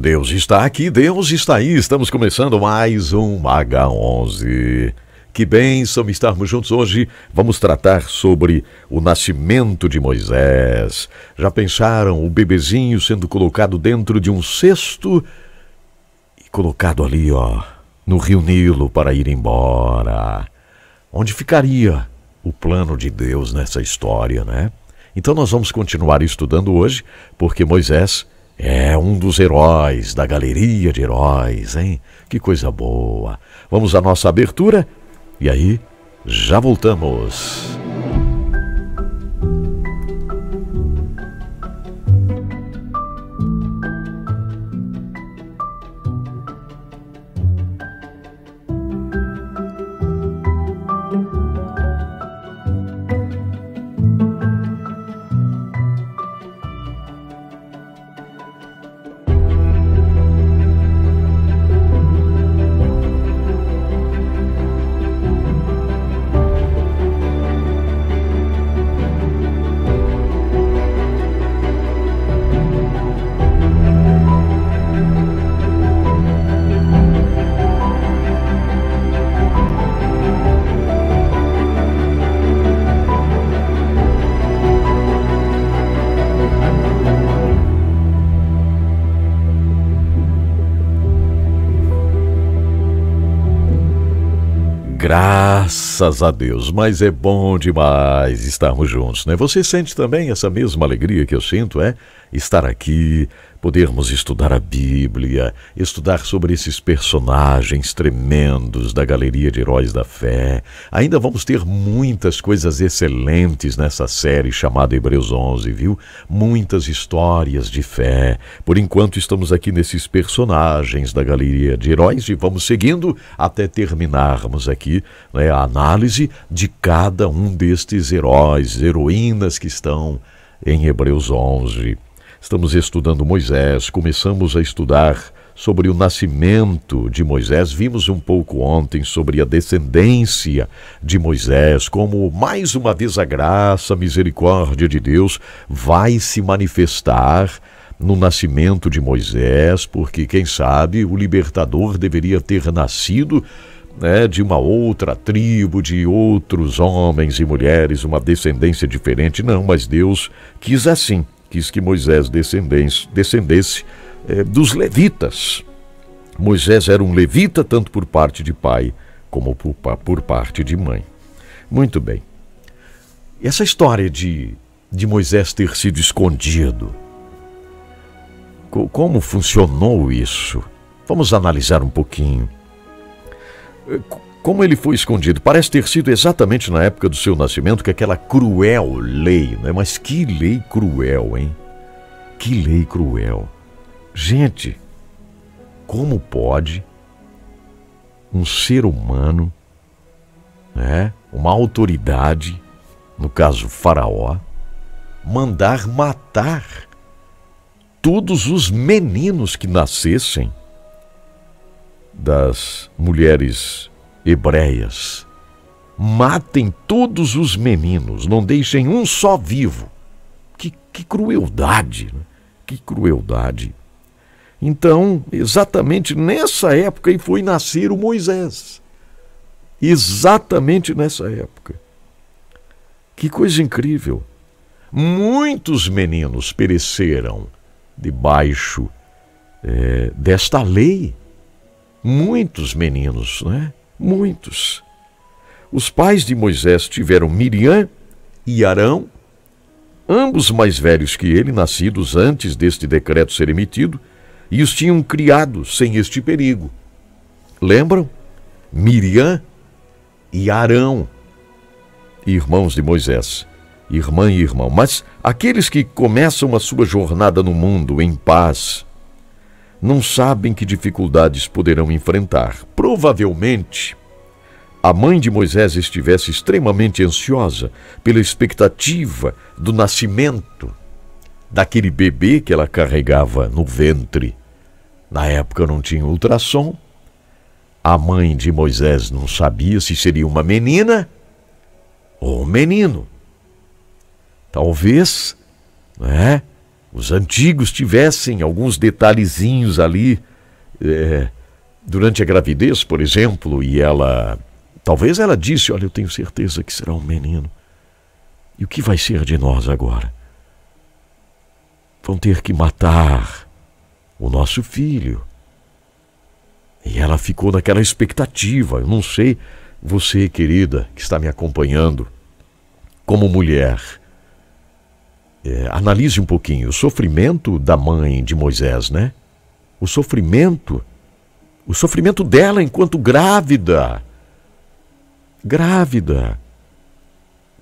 Deus está aqui, Deus está aí. Estamos começando mais um H11. Que bênção estarmos juntos hoje. Vamos tratar sobre o nascimento de Moisés. Já pensaram o bebezinho sendo colocado dentro de um cesto e colocado ali, ó, no rio Nilo para ir embora? Onde ficaria o plano de Deus nessa história, né? Então nós vamos continuar estudando hoje, porque Moisés é um dos heróis da galeria de heróis, hein? Que coisa boa. Vamos à nossa abertura e aí já voltamos. graça Graças a Deus, mas é bom demais estarmos juntos, né? Você sente também essa mesma alegria que eu sinto, é? Estar aqui, podermos estudar a Bíblia, estudar sobre esses personagens tremendos da Galeria de Heróis da Fé. Ainda vamos ter muitas coisas excelentes nessa série chamada Hebreus 11, viu? Muitas histórias de fé. Por enquanto, estamos aqui nesses personagens da Galeria de Heróis e vamos seguindo até terminarmos aqui né, a análise análise de cada um destes heróis, heroínas que estão em Hebreus 11. Estamos estudando Moisés, começamos a estudar sobre o nascimento de Moisés, vimos um pouco ontem sobre a descendência de Moisés, como mais uma vez a graça, a misericórdia de Deus vai se manifestar no nascimento de Moisés, porque quem sabe o libertador deveria ter nascido né, de uma outra tribo, de outros homens e mulheres, uma descendência diferente. Não, mas Deus quis assim, quis que Moisés descendesse, descendesse eh, é, dos levitas. Moisés era um levita tanto por parte de pai como por, por parte de mãe. Muito bem. Essa história de, de Moisés ter sido escondido, como funcionou isso? Vamos analisar um pouquinho como ele foi escondido? Parece ter sido exatamente na época do seu nascimento que aquela cruel lei, né? Mas que lei cruel, hein? Que lei cruel. Gente, como pode um ser humano, né? Uma autoridade, no caso Faraó, mandar matar todos os meninos que nascessem das mulheres hebreias. Matem todos os meninos, não deixem um só vivo. Que, que crueldade, né? que crueldade. Então, exatamente nessa época foi nascer o Moisés. Exatamente nessa época. Que coisa incrível. Muitos meninos pereceram debaixo é, desta lei muitos meninos, né? Muitos. Os pais de Moisés tiveram Miriam e Arão, ambos mais velhos que ele, nascidos antes deste decreto ser emitido, e os tinham criado sem este perigo. Lembram? Miriam e Arão, irmãos de Moisés, irmã e irmão. Mas aqueles que começam a sua jornada no mundo em paz, não sabem que dificuldades poderão enfrentar. Provavelmente, a mãe de Moisés estivesse extremamente ansiosa pela expectativa do nascimento daquele bebê que ela carregava no ventre. Na época não tinha ultrassom. A mãe de Moisés não sabia se seria uma menina ou um menino. Talvez, né? os antigos tivessem alguns detalhezinhos ali é, durante a gravidez, por exemplo, e ela. Talvez ela disse: Olha, eu tenho certeza que será um menino. E o que vai ser de nós agora? Vão ter que matar o nosso filho. E ela ficou naquela expectativa. Eu não sei, você, querida, que está me acompanhando, como mulher é, analise um pouquinho o sofrimento da mãe de Moisés, né? O sofrimento, o sofrimento dela enquanto grávida, grávida,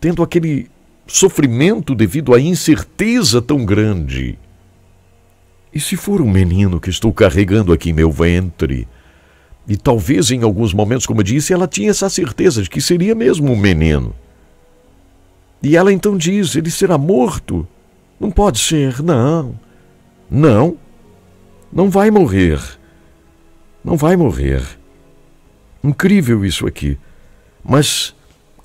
tendo aquele sofrimento devido à incerteza tão grande. E se for um menino que estou carregando aqui em meu ventre? E talvez em alguns momentos, como eu disse, ela tinha essa certeza de que seria mesmo um menino. E ela então diz: ele será morto. Não pode ser, não. Não. Não vai morrer. Não vai morrer. Incrível isso aqui. Mas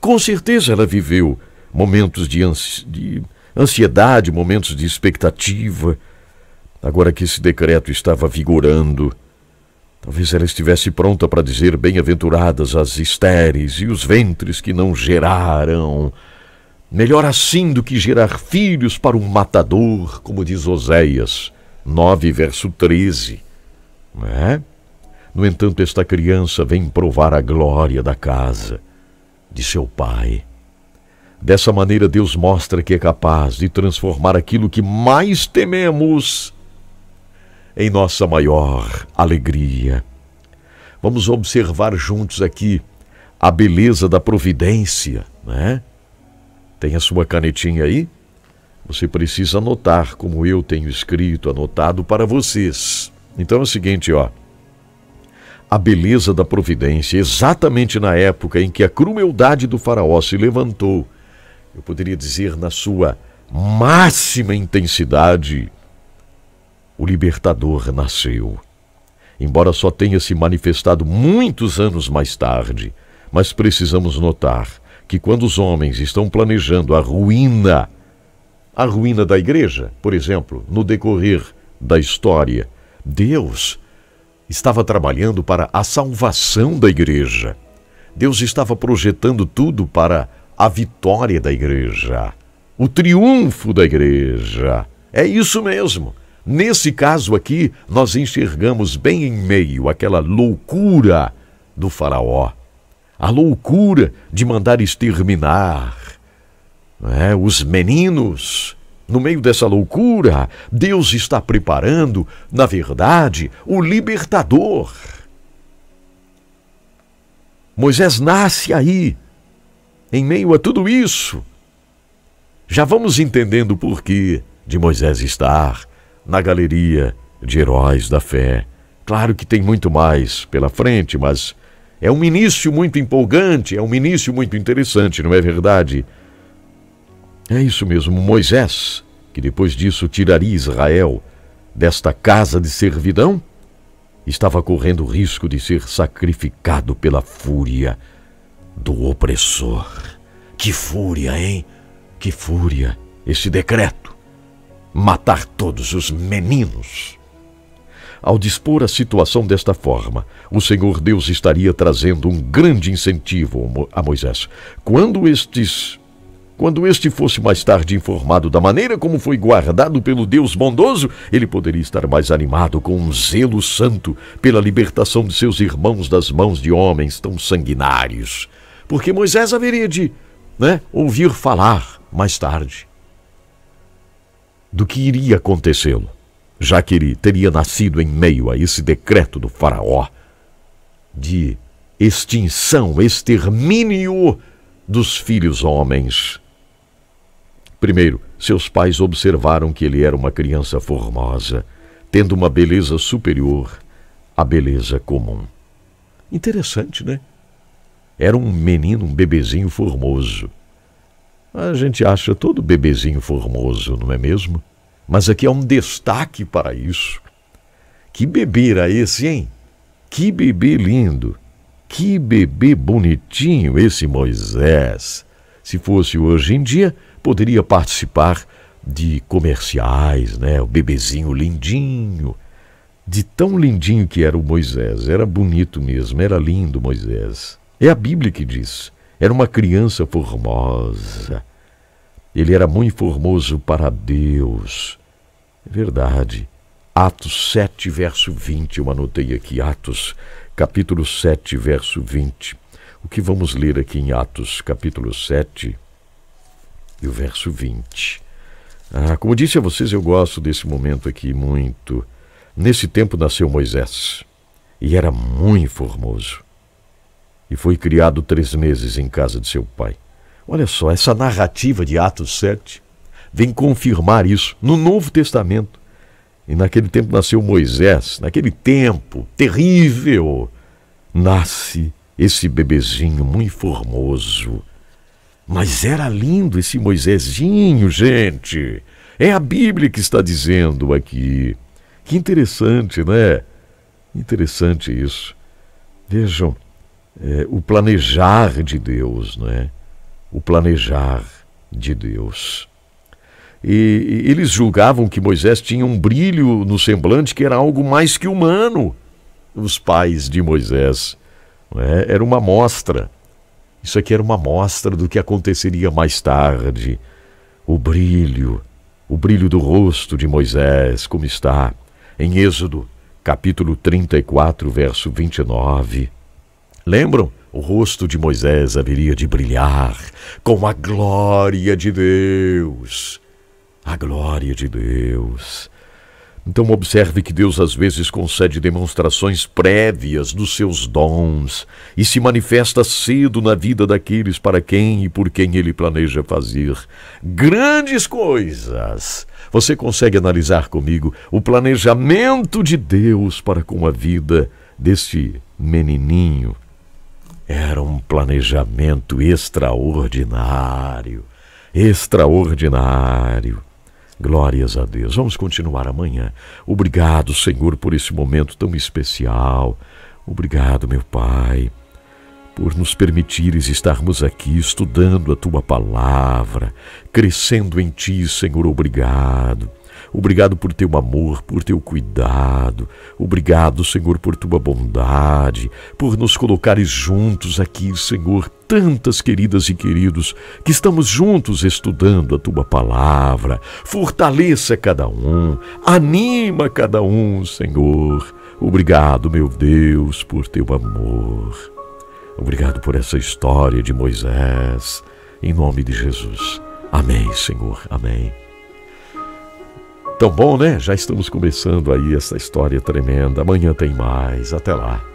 com certeza ela viveu momentos de, ansi de ansiedade, momentos de expectativa. Agora que esse decreto estava vigorando, talvez ela estivesse pronta para dizer: Bem-aventuradas as estéreis e os ventres que não geraram. Melhor assim do que gerar filhos para um matador, como diz Oséias 9, verso 13. Né? No entanto, esta criança vem provar a glória da casa de seu pai. Dessa maneira, Deus mostra que é capaz de transformar aquilo que mais tememos em nossa maior alegria. Vamos observar juntos aqui a beleza da providência, né? Tem a sua canetinha aí? Você precisa anotar como eu tenho escrito, anotado para vocês. Então é o seguinte, ó. A beleza da providência, exatamente na época em que a crueldade do faraó se levantou, eu poderia dizer na sua máxima intensidade, o libertador nasceu. Embora só tenha se manifestado muitos anos mais tarde, mas precisamos notar que quando os homens estão planejando a ruína, a ruína da igreja, por exemplo, no decorrer da história, Deus estava trabalhando para a salvação da igreja. Deus estava projetando tudo para a vitória da igreja, o triunfo da igreja. É isso mesmo. Nesse caso aqui, nós enxergamos bem em meio àquela loucura do Faraó a loucura de mandar exterminar é? os meninos. No meio dessa loucura, Deus está preparando, na verdade, o libertador. Moisés nasce aí, em meio a tudo isso. Já vamos entendendo o porquê de Moisés estar na galeria de heróis da fé. Claro que tem muito mais pela frente, mas é um início muito empolgante, é um início muito interessante, não é verdade? É isso mesmo, Moisés, que depois disso tiraria Israel desta casa de servidão, estava correndo o risco de ser sacrificado pela fúria do opressor. Que fúria, hein? Que fúria esse decreto! Matar todos os meninos ao dispor a situação desta forma, o Senhor Deus estaria trazendo um grande incentivo a Moisés. Quando estes quando este fosse mais tarde informado da maneira como foi guardado pelo Deus bondoso, ele poderia estar mais animado com um zelo santo pela libertação de seus irmãos das mãos de homens tão sanguinários. Porque Moisés haveria de, né, ouvir falar mais tarde do que iria acontecê-lo já que ele teria nascido em meio a esse decreto do Faraó de extinção, extermínio dos filhos homens. Primeiro, seus pais observaram que ele era uma criança formosa, tendo uma beleza superior à beleza comum. Interessante, né? Era um menino, um bebezinho formoso. A gente acha todo bebezinho formoso, não é mesmo? Mas aqui há é um destaque para isso. Que bebê era esse, hein? Que bebê lindo! Que bebê bonitinho esse Moisés! Se fosse hoje em dia, poderia participar de comerciais, né? O bebezinho lindinho. De tão lindinho que era o Moisés, era bonito mesmo, era lindo Moisés. É a Bíblia que diz. Era uma criança formosa. Ele era muito formoso para Deus. É verdade. Atos 7, verso 20. Eu anotei aqui Atos, capítulo 7, verso 20. O que vamos ler aqui em Atos, capítulo 7 e o verso 20. Ah, como disse a vocês, eu gosto desse momento aqui muito. Nesse tempo nasceu Moisés e era muito formoso. E foi criado três meses em casa de seu pai. Olha só, essa narrativa de Atos 7 vem confirmar isso no Novo Testamento. E naquele tempo nasceu Moisés, naquele tempo terrível, nasce esse bebezinho muito formoso. Mas era lindo esse Moisésinho, gente. É a Bíblia que está dizendo aqui. Que interessante, né? Interessante isso. Vejam, é, o planejar de Deus, não é? o planejar de Deus. E, e eles julgavam que Moisés tinha um brilho no semblante que era algo mais que humano. Os pais de Moisés. Né? Era uma amostra. Isso aqui era uma amostra do que aconteceria mais tarde. O brilho, o brilho do rosto de Moisés, como está em Êxodo, capítulo 34, verso 29. Lembram? o rosto de Moisés haveria de brilhar com a glória de Deus. A glória de Deus. Então, observe que Deus às vezes concede demonstrações prévias dos seus dons e se manifesta cedo na vida daqueles para quem e por quem ele planeja fazer grandes coisas. Você consegue analisar comigo o planejamento de Deus para com a vida deste menininho era um planejamento extraordinário. Extraordinário. Glórias a Deus. Vamos continuar amanhã. Obrigado, Senhor, por esse momento tão especial. Obrigado, meu Pai, por nos permitires estarmos aqui estudando a tua palavra, crescendo em ti, Senhor. Obrigado. Obrigado por teu amor, por teu cuidado. Obrigado, Senhor, por tua bondade, por nos colocares juntos aqui, Senhor. Tantas queridas e queridos que estamos juntos estudando a tua palavra. Fortaleça cada um, anima cada um, Senhor. Obrigado, meu Deus, por teu amor. Obrigado por essa história de Moisés. Em nome de Jesus. Amém, Senhor. Amém. Tão bom, né? Já estamos começando aí essa história tremenda. Amanhã tem mais. Até lá.